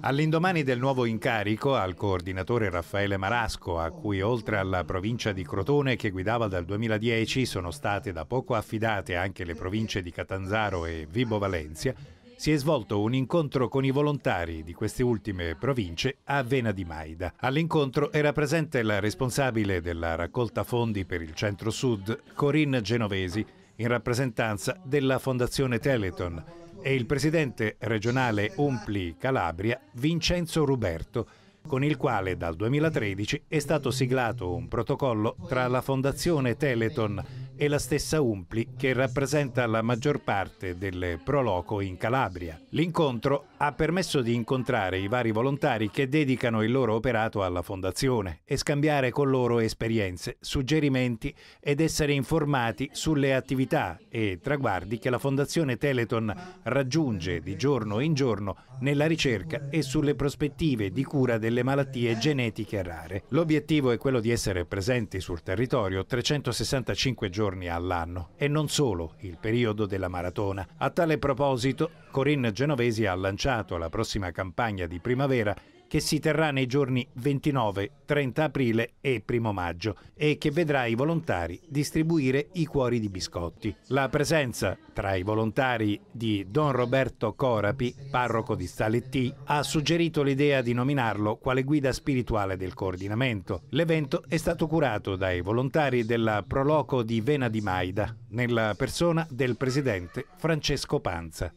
All'indomani del nuovo incarico al coordinatore Raffaele Marasco, a cui oltre alla provincia di Crotone che guidava dal 2010 sono state da poco affidate anche le province di Catanzaro e Vibo Valencia, si è svolto un incontro con i volontari di queste ultime province a Vena di Maida. All'incontro era presente la responsabile della raccolta fondi per il centro-sud, Corinne Genovesi, in rappresentanza della Fondazione Teleton e il presidente regionale Umpli Calabria Vincenzo Ruberto, con il quale dal 2013 è stato siglato un protocollo tra la Fondazione Teleton è la stessa Umpli che rappresenta la maggior parte del Proloco in Calabria. L'incontro ha permesso di incontrare i vari volontari che dedicano il loro operato alla fondazione e scambiare con loro esperienze, suggerimenti ed essere informati sulle attività e traguardi che la fondazione Teleton raggiunge di giorno in giorno nella ricerca e sulle prospettive di cura delle malattie genetiche rare. L'obiettivo è quello di essere presenti sul territorio 365 giorni giorni all'anno e non solo il periodo della maratona. A tale proposito, Corinne Genovesi ha lanciato la prossima campagna di primavera che si terrà nei giorni 29, 30 aprile e 1 maggio e che vedrà i volontari distribuire i cuori di biscotti. La presenza tra i volontari di Don Roberto Corapi, parroco di Staletti, ha suggerito l'idea di nominarlo quale guida spirituale del coordinamento. L'evento è stato curato dai volontari della Proloco di Vena di Maida, nella persona del presidente Francesco Panza.